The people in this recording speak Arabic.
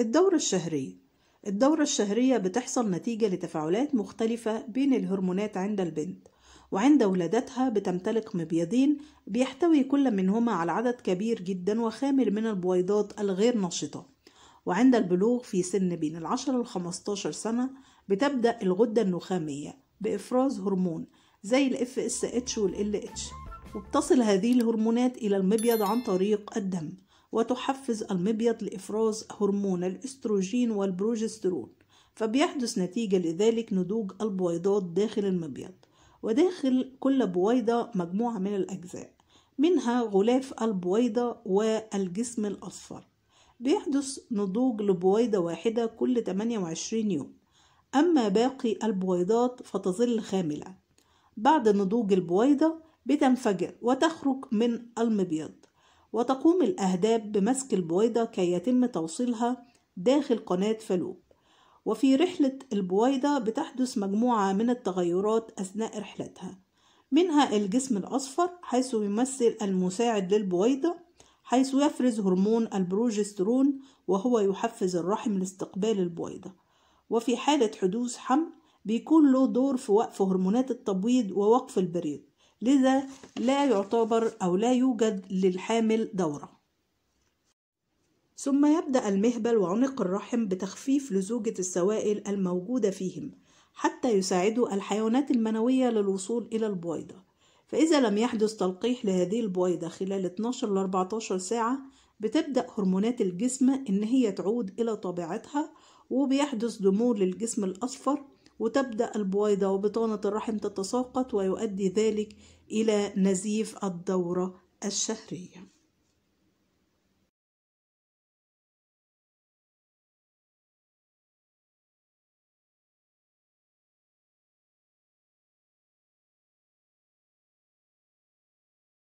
الدورة الشهرية الدورة الشهرية بتحصل نتيجة لتفاعلات مختلفة بين الهرمونات عند البنت وعند ولادتها بتمتلك مبيضين بيحتوي كل منهما على عدد كبير جدا وخامل من البويضات الغير نشطة وعند البلوغ في سن بين العشر والخمستاشر سنة بتبدأ الغدة النخامية بإفراز هرمون زي الـ FSH والـ LH وبتصل هذه الهرمونات إلى المبيض عن طريق الدم وتحفز المبيض لإفراز هرمون الأستروجين والبروجسترون فبيحدث نتيجة لذلك نضوج البويضات داخل المبيض وداخل كل بويضة مجموعة من الأجزاء منها غلاف البويضة والجسم الأصفر بيحدث نضوج لبويضة واحدة كل 28 يوم أما باقي البويضات فتظل خاملة بعد نضوج البويضة بتنفجر وتخرج من المبيض وتقوم الأهداب بمسك البويضة كي يتم توصيلها داخل قناة فالوب وفي رحلة البويضة بتحدث مجموعة من التغيرات أثناء رحلتها منها الجسم الأصفر حيث يمثل المساعد للبويضة حيث يفرز هرمون البروجسترون وهو يحفز الرحم لاستقبال البويضة وفي حالة حدوث حمل بيكون له دور في وقف هرمونات التبويض ووقف البريد لذا لا يعتبر أو لا يوجد للحامل دورة ثم يبدأ المهبل وعنق الرحم بتخفيف لزوجة السوائل الموجودة فيهم حتى يساعدوا الحيوانات المنوية للوصول إلى البويضة فإذا لم يحدث تلقيح لهذه البويضة خلال 12 ل 14 ساعة بتبدأ هرمونات الجسم إن هي تعود إلى طبيعتها وبيحدث ضمور للجسم الأصفر وتبدأ البويضة وبطانة الرحم تتساقط ويؤدي ذلك إلى نزيف الدورة الشهرية